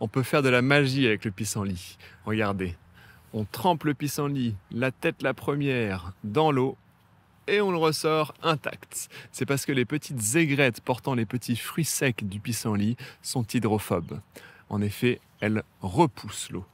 On peut faire de la magie avec le pissenlit. Regardez, on trempe le pissenlit, la tête la première, dans l'eau et on le ressort intact. C'est parce que les petites aigrettes portant les petits fruits secs du pissenlit sont hydrophobes. En effet, elles repoussent l'eau.